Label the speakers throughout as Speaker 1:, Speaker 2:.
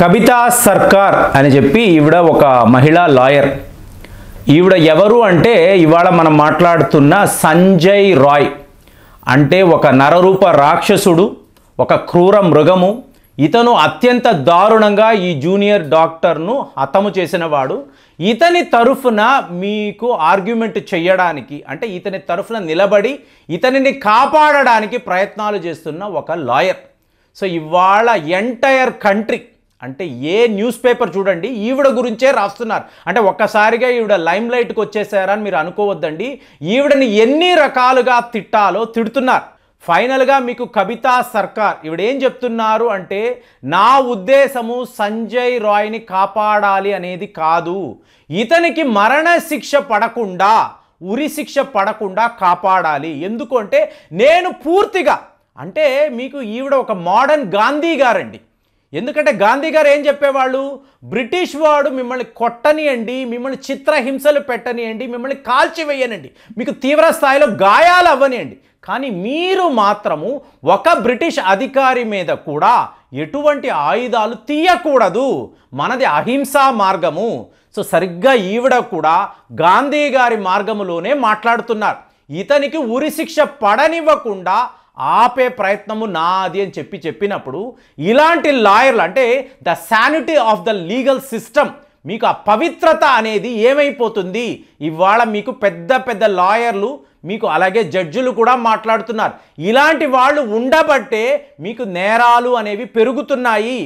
Speaker 1: కవితా సర్కార్ అని చెప్పి ఈవిడ ఒక మహిళా లాయర్ ఈవిడ ఎవరు అంటే ఇవాళ మనం మాట్లాడుతున్న సంజయ్ రాయ్ అంటే ఒక నరరూప రాక్షసుడు ఒక క్రూర మృగము ఇతను అత్యంత దారుణంగా ఈ జూనియర్ డాక్టర్ను హతము చేసినవాడు ఇతని తరఫున మీకు ఆర్గ్యుమెంట్ చేయడానికి అంటే ఇతని తరఫున నిలబడి ఇతనిని కాపాడడానికి ప్రయత్నాలు చేస్తున్న ఒక లాయర్ సో ఇవాళ ఎంటైర్ కంట్రీ అంటే ఏ న్యూస్ పేపర్ చూడండి ఈవిడ గురించే రాస్తున్నారు అంటే ఒక్కసారిగా ఈవిడ లైమ్ లైట్కి వచ్చేసారని మీరు అనుకోవద్దండి ఈవిడని ఎన్ని రకాలుగా తిట్టాలో తిడుతున్నారు ఫైనల్గా మీకు కవితా సర్కార్ ఈవిడేం చెప్తున్నారు అంటే నా ఉద్దేశము సంజయ్ రాయ్ని కాపాడాలి అనేది కాదు ఇతనికి మరణశిక్ష పడకుండా ఉరిశిక్ష పడకుండా కాపాడాలి ఎందుకు నేను పూర్తిగా అంటే మీకు ఈవిడ ఒక మోడర్న్ గాంధీ గారండి ఎందుకంటే గాంధీ గారు ఏం చెప్పేవాళ్ళు బ్రిటిష్ వాడు మిమ్మల్ని కొట్టనియండి మిమ్మల్ని చిత్రహింసలు పెట్టనియండి మిమ్మల్ని కాల్చివేయనండి మీకు తీవ్ర స్థాయిలో గాయాలు అవ్వనియండి కానీ మీరు మాత్రము ఒక బ్రిటిష్ అధికారి మీద కూడా ఎటువంటి ఆయుధాలు తీయకూడదు మనది అహింసా మార్గము సో సరిగ్గా ఈవిడ కూడా గాంధీ గారి మార్గములోనే మాట్లాడుతున్నారు ఇతనికి ఉరిశిక్ష పడనివ్వకుండా ఆపే ప్రయత్నము నాది అని చెప్పి చెప్పినప్పుడు ఇలాంటి లాయర్లు అంటే the sanity of the legal system మీకు ఆ పవిత్రత అనేది ఏమైపోతుంది ఇవాళ మీకు పెద్ద పెద్ద లాయర్లు మీకు అలాగే జడ్జిలు కూడా మాట్లాడుతున్నారు ఇలాంటి వాళ్ళు ఉండబట్టే మీకు నేరాలు అనేవి పెరుగుతున్నాయి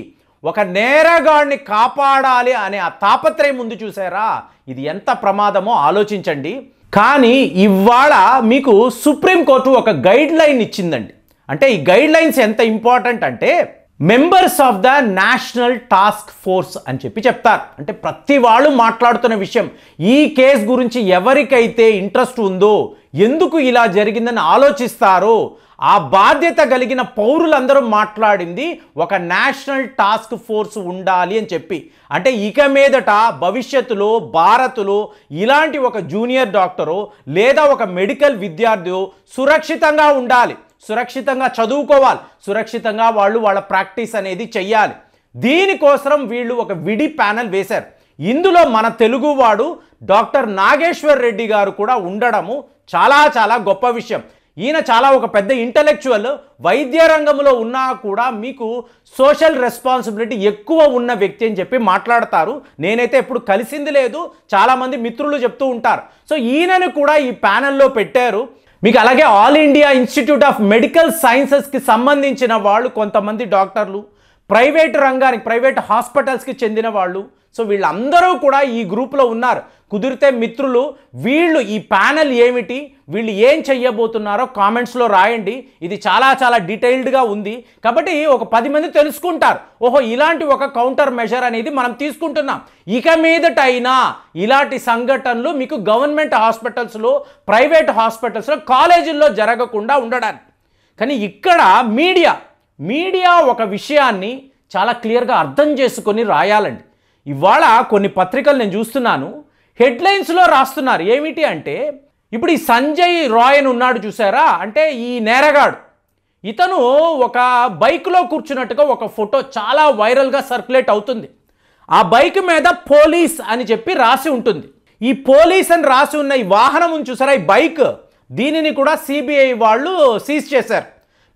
Speaker 1: ఒక నేరగాడిని కాపాడాలి అనే ఆ తాపత్రయం ముందు చూసారా ఇది ఎంత ప్రమాదమో ఆలోచించండి కానీ ఇవాళ మీకు సుప్రీంకోర్టు ఒక గైడ్ లైన్ ఇచ్చిందండి అంటే ఈ గైడ్ లైన్స్ ఎంత ఇంపార్టెంట్ అంటే members of the national task force అని చెప్పి చెప్తారు అంటే ప్రతి వాళ్ళు మాట్లాడుతున్న విషయం ఈ కేసు గురించి ఎవరికైతే ఇంట్రెస్ట్ ఉందో ఎందుకు ఇలా జరిగిందని ఆలోచిస్తారో ఆ బాధ్యత కలిగిన పౌరులందరూ మాట్లాడింది ఒక నేషనల్ టాస్క్ ఫోర్స్ ఉండాలి అని చెప్పి అంటే ఇక మీదట భవిష్యత్తులో భారత్లో ఇలాంటి ఒక జూనియర్ డాక్టరు లేదా ఒక మెడికల్ విద్యార్థి సురక్షితంగా ఉండాలి సురక్షితంగా చదువుకోవాలి సురక్షితంగా వాళ్ళు వాళ్ళ ప్రాక్టీస్ అనేది చెయ్యాలి దీనికోసం వీళ్ళు ఒక విడి ప్యానల్ వేశారు ఇందులో మన తెలుగువాడు డాక్టర్ నాగేశ్వర్ రెడ్డి గారు కూడా ఉండడము చాలా చాలా గొప్ప విషయం ఈయన చాలా ఒక పెద్ద ఇంటలెక్చువల్ వైద్య రంగంలో ఉన్నా కూడా మీకు సోషల్ రెస్పాన్సిబిలిటీ ఎక్కువ ఉన్న వ్యక్తి అని చెప్పి మాట్లాడతారు నేనైతే ఎప్పుడు కలిసింది లేదు చాలామంది మిత్రులు చెప్తూ ఉంటారు సో ఈయనను కూడా ఈ ప్యానెల్లో పెట్టారు మీకు అలాగే all India institute of medical సైన్సెస్కి సంబంధించిన వాళ్ళు కొంతమంది డాక్టర్లు ప్రైవేట్ రంగానికి ప్రైవేట్ హాస్పిటల్స్కి చెందిన వాళ్ళు సో వీళ్ళందరూ కూడా ఈ గ్రూప్లో ఉన్నారు కుదిరితే మిత్రులు వీళ్ళు ఈ ప్యానల్ ఏమిటి వీళ్ళు ఏం చెయ్యబోతున్నారో కామెంట్స్లో రాయండి ఇది చాలా చాలా డీటెయిల్డ్గా ఉంది కాబట్టి ఒక పది మంది తెలుసుకుంటారు ఓహో ఇలాంటి ఒక కౌంటర్ మెజర్ అనేది మనం తీసుకుంటున్నాం ఇక మీదటైనా ఇలాంటి సంఘటనలు మీకు గవర్నమెంట్ హాస్పిటల్స్లో ప్రైవేట్ హాస్పిటల్స్లో కాలేజీల్లో జరగకుండా ఉండడానికి కానీ ఇక్కడ మీడియా మీడియా ఒక విషయాన్ని చాలా క్లియర్గా అర్థం చేసుకొని రాయాలండి ఇవాళ కొన్ని పత్రికలు నేను చూస్తున్నాను హెడ్లైన్స్లో రాస్తున్నారు ఏమిటి అంటే ఇప్పుడు ఈ సంజయ్ రాయ్ అని ఉన్నాడు చూసారా అంటే ఈ నేరగాడు ఇతను ఒక బైక్లో కూర్చున్నట్టుగా ఒక ఫోటో చాలా వైరల్గా సర్క్యులేట్ అవుతుంది ఆ బైక్ మీద పోలీస్ అని చెప్పి రాసి ఉంటుంది ఈ పోలీస్ అని రాసి ఉన్న ఈ వాహనం చూసారా ఈ బైక్ దీనిని కూడా సిబిఐ వాళ్ళు సీజ్ చేశారు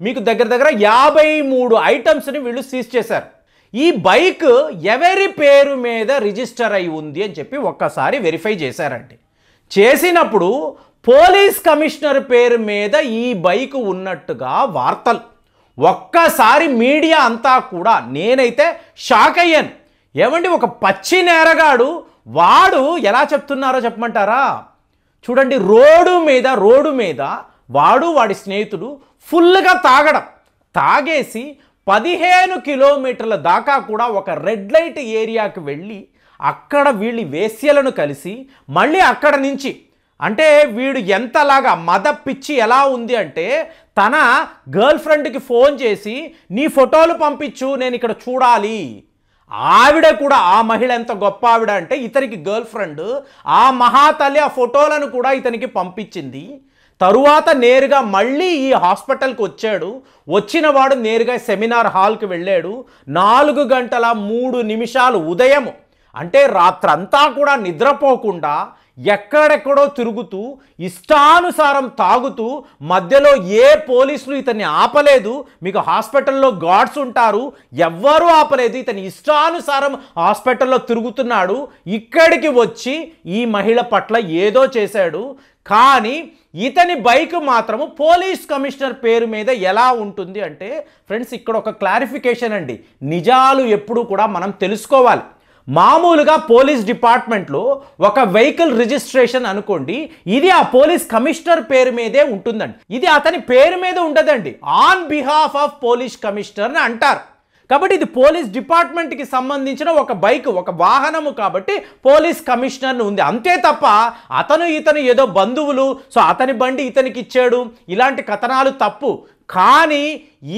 Speaker 1: మీకు దగ్గర దగ్గర యాభై మూడు ఐటమ్స్ని వీళ్ళు సీజ్ చేశారు ఈ బైక్ ఎవరి పేరు మీద రిజిస్టర్ అయి ఉంది అని చెప్పి ఒక్కసారి వెరిఫై చేశారండి చేసినప్పుడు పోలీస్ కమిషనర్ పేరు మీద ఈ బైక్ ఉన్నట్టుగా వార్తలు ఒక్కసారి మీడియా అంతా కూడా నేనైతే షాక్ అయ్యాను ఏమండి ఒక పచ్చి నేరగాడు వాడు ఎలా చెప్తున్నారో చెప్పమంటారా చూడండి రోడ్డు మీద రోడ్డు మీద వాడు వాడి స్నేహితుడు ఫుల్గా తాగడం తాగేసి పదిహేను కిలోమీటర్ల దాకా కూడా ఒక రెడ్ లైట్ ఏరియాకి వెళ్ళి అక్కడ వీళ్ళు వేశ్యలను కలిసి మళ్ళీ అక్కడ నుంచి అంటే వీడు ఎంతలాగా మద పిచ్చి ఎలా ఉంది అంటే తన గర్ల్ ఫ్రెండ్కి ఫోన్ చేసి నీ ఫోటోలు పంపించు నేను ఇక్కడ చూడాలి ఆవిడ కూడా ఆ మహిళ ఎంత గొప్ప ఆవిడ అంటే ఇతనికి గర్ల్ ఫ్రెండ్ ఆ మహాతల్లి ఆ ఫోటోలను కూడా ఇతనికి పంపించింది తరువాత నేరుగా మళ్ళీ ఈ హాస్పిటల్కి వచ్చాడు వచ్చిన వాడు నేరుగా సెమినార్ హాల్కి వెళ్ళాడు నాలుగు గంటల మూడు నిమిషాలు ఉదయం అంటే రాత్రంతా కూడా నిద్రపోకుండా ఎక్కడెక్కడో తిరుగుతూ ఇష్టానుసారం తాగుతూ మధ్యలో ఏ పోలీసులు ఇతన్ని ఆపలేదు మీకు హాస్పిటల్లో గాడ్స్ ఉంటారు ఎవ్వరూ ఆపలేదు ఇతని ఇష్టానుసారం హాస్పిటల్లో తిరుగుతున్నాడు ఇక్కడికి వచ్చి ఈ మహిళ పట్ల ఏదో చేశాడు కానీ ఇతని బైక్ మాత్రము పోలీస్ కమిషనర్ పేరు మీద ఎలా ఉంటుంది అంటే ఫ్రెండ్స్ ఇక్కడ ఒక క్లారిఫికేషన్ అండి నిజాలు ఎప్పుడు కూడా మనం తెలుసుకోవాలి మామూలుగా పోలీస్ డిపార్ట్మెంట్లో ఒక వెహికల్ రిజిస్ట్రేషన్ అనుకోండి ఇది ఆ పోలీస్ కమిషనర్ పేరు మీదే ఉంటుందండి ఇది అతని పేరు మీద ఉండదండి on behalf of police commissioner అంటారు కాబట్టి ఇది పోలీస్ డిపార్ట్మెంట్కి సంబంధించిన ఒక బైక్ ఒక వాహనము కాబట్టి పోలీస్ కమిషనర్ ఉంది అంతే తప్ప అతను ఇతను ఏదో బంధువులు సో అతని బండి ఇతనికి ఇచ్చాడు ఇలాంటి కథనాలు తప్పు కానీ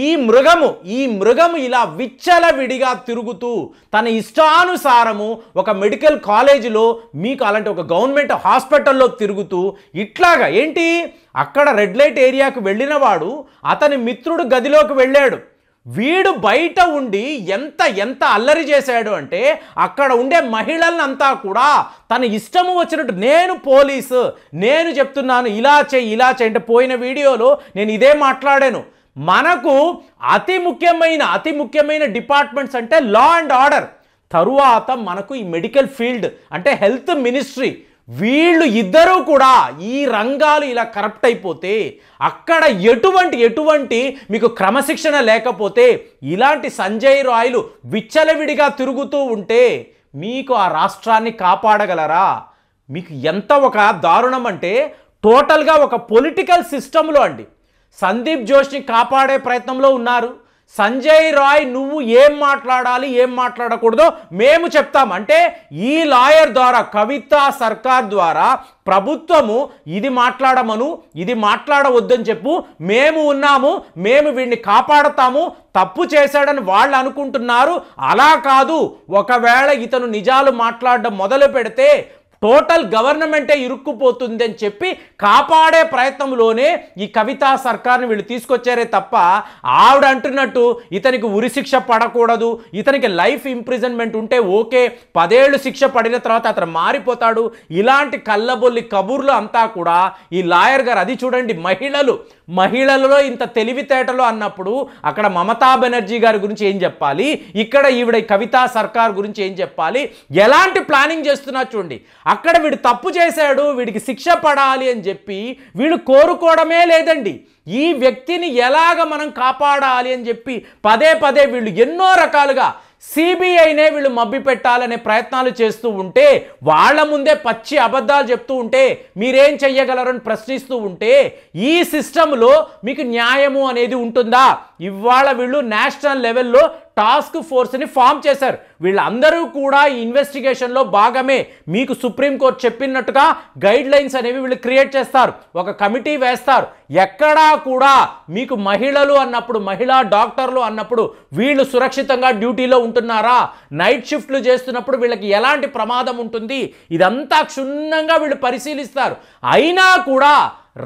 Speaker 1: ఈ మృగము ఈ మృగము ఇలా విచ్చల విడిగా తిరుగుతూ తన ఇష్టానుసారము ఒక మెడికల్ కాలేజీలో మీకు అలాంటి ఒక గవర్నమెంట్ హాస్పిటల్లో తిరుగుతూ ఇట్లాగా ఏంటి అక్కడ రెడ్ లైట్ ఏరియాకు వెళ్ళినవాడు అతని మిత్రుడు గదిలోకి వెళ్ళాడు వీడు బయట ఉండి ఎంత ఎంత అల్లరి చేశాడు అంటే అక్కడ ఉండే మహిళలంతా కూడా తన ఇష్టము వచ్చినట్టు నేను పోలీసు నేను చెప్తున్నాను ఇలా చేయి ఇలా చేయి అంటే పోయిన వీడియోలో నేను ఇదే మాట్లాడాను మనకు అతి ముఖ్యమైన అతి ముఖ్యమైన డిపార్ట్మెంట్స్ అంటే లా అండ్ ఆర్డర్ తరువాత మనకు ఈ మెడికల్ ఫీల్డ్ అంటే హెల్త్ మినిస్ట్రీ వీళ్ళు ఇద్దరూ కూడా ఈ రంగాలు ఇలా కరప్ట్ అయిపోతే అక్కడ ఎటువంటి ఎటువంటి మీకు క్రమశిక్షణ లేకపోతే ఇలాంటి సంజయ్ రాయలు విచ్చలవిడిగా తిరుగుతూ ఉంటే మీకు ఆ రాష్ట్రాన్ని కాపాడగలరా మీకు ఎంత ఒక దారుణం అంటే టోటల్గా ఒక పొలిటికల్ సిస్టంలో అండి సందీప్ జోష్ని కాపాడే ప్రయత్నంలో ఉన్నారు సంజయ్ రాయ్ నువ్వు ఏం మాట్లాడాలి ఏం మాట్లాడకూడదో మేము చెప్తాం అంటే ఈ లాయర్ ద్వారా కవిత సర్కార్ ద్వారా ప్రభుత్వము ఇది మాట్లాడమను ఇది మాట్లాడవద్దని చెప్పు మేము ఉన్నాము మేము వీడిని కాపాడతాము తప్పు చేశాడని వాళ్ళు అనుకుంటున్నారు అలా కాదు ఒకవేళ ఇతను నిజాలు మాట్లాడడం మొదలు పెడితే టోటల్ గవర్నమెంటే ఇరుక్కుపోతుంది అని చెప్పి కాపాడే ప్రయత్నంలోనే ఈ కవితా సర్కార్ని వీళ్ళు తీసుకొచ్చారే తప్ప ఆవిడ అంటున్నట్టు ఇతనికి ఉరిశిక్ష పడకూడదు ఇతనికి లైఫ్ ఇంప్రిజన్మెంట్ ఉంటే ఓకే పదేళ్ళు శిక్ష పడిన తర్వాత అతను మారిపోతాడు ఇలాంటి కళ్ళబొల్లి కబుర్లు అంతా కూడా ఈ లాయర్ గారు అది చూడండి మహిళలు మహిళలలో ఇంత తెలివితేటలు అన్నప్పుడు అక్కడ మమతా బెనర్జీ గారి గురించి ఏం చెప్పాలి ఇక్కడ ఈవిడ కవితా సర్కార్ గురించి ఏం చెప్పాలి ఎలాంటి ప్లానింగ్ చేస్తున్నా చూడండి అక్కడ వీడు తప్పు చేశాడు వీడికి శిక్ష పడాలి అని చెప్పి వీడు కోరుకోవడమే లేదండి ఈ వ్యక్తిని ఎలాగ మనం కాపాడాలి అని చెప్పి పదే పదే వీళ్ళు ఎన్నో రకాలుగా సిబిఐనే వీళ్ళు మబ్బి పెట్టాలనే ప్రయత్నాలు చేస్తూ ఉంటే వాళ్ళ ముందే పచ్చి అబద్ధాలు చెప్తూ ఉంటే మీరేం చెయ్యగలరని ప్రశ్నిస్తూ ఉంటే ఈ సిస్టంలో మీకు న్యాయము అనేది ఉంటుందా ఇవాళ వీళ్ళు నేషనల్ లెవెల్లో టాస్క్ ఫోర్స్ని ఫామ్ చేశారు వీళ్ళందరూ కూడా ఇన్వెస్టిగేషన్లో భాగమే మీకు సుప్రీంకోర్టు చెప్పినట్టుగా గైడ్ లైన్స్ అనేవి వీళ్ళు క్రియేట్ చేస్తారు ఒక కమిటీ వేస్తారు ఎక్కడా కూడా మీకు మహిళలు అన్నప్పుడు మహిళా డాక్టర్లు అన్నప్పుడు వీళ్ళు సురక్షితంగా డ్యూటీలో ఉంటున్నారా నైట్ షిఫ్ట్లు చేస్తున్నప్పుడు వీళ్ళకి ఎలాంటి ప్రమాదం ఉంటుంది ఇదంతా క్షుణ్ణంగా వీళ్ళు పరిశీలిస్తారు అయినా కూడా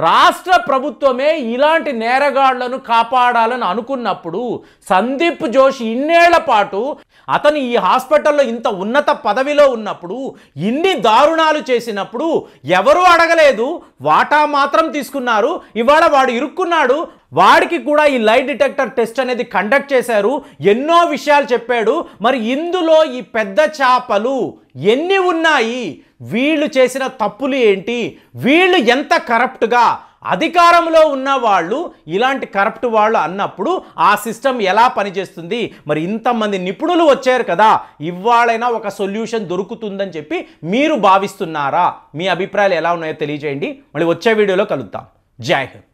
Speaker 1: రాష్ట్ర ప్రభుత్వమే ఇలాంటి నేరగాళ్లను కాపాడాలని అనుకున్నప్పుడు సందీప్ జోషి ఇన్నేళ్ల పాటు అతను ఈ హాస్పిటల్లో ఇంత ఉన్నత పదవిలో ఉన్నప్పుడు ఇన్ని దారుణాలు చేసినప్పుడు ఎవరూ అడగలేదు వాటా మాత్రం తీసుకున్నారు ఇవాళ వాడు ఇరుక్కున్నాడు వాడికి కూడా ఈ లైట్ డిటెక్టర్ టెస్ట్ అనేది కండక్ట్ చేశారు ఎన్నో విషయాలు చెప్పాడు మరి ఇందులో ఈ పెద్ద చేపలు ఎన్ని ఉన్నాయి వీళ్ళు చేసిన తప్పులు ఏంటి వీళ్ళు ఎంత కరప్ట్గా అధికారంలో ఉన్న వాళ్ళు ఇలాంటి కరప్ట్ వాళ్ళు అన్నప్పుడు ఆ సిస్టమ్ ఎలా పనిచేస్తుంది మరి ఇంతమంది నిపుణులు వచ్చారు కదా ఇవాళైనా ఒక సొల్యూషన్ దొరుకుతుందని చెప్పి మీరు భావిస్తున్నారా మీ అభిప్రాయాలు ఎలా ఉన్నాయో తెలియజేయండి మళ్ళీ వచ్చే వీడియోలో కలుద్దాం జై హింద్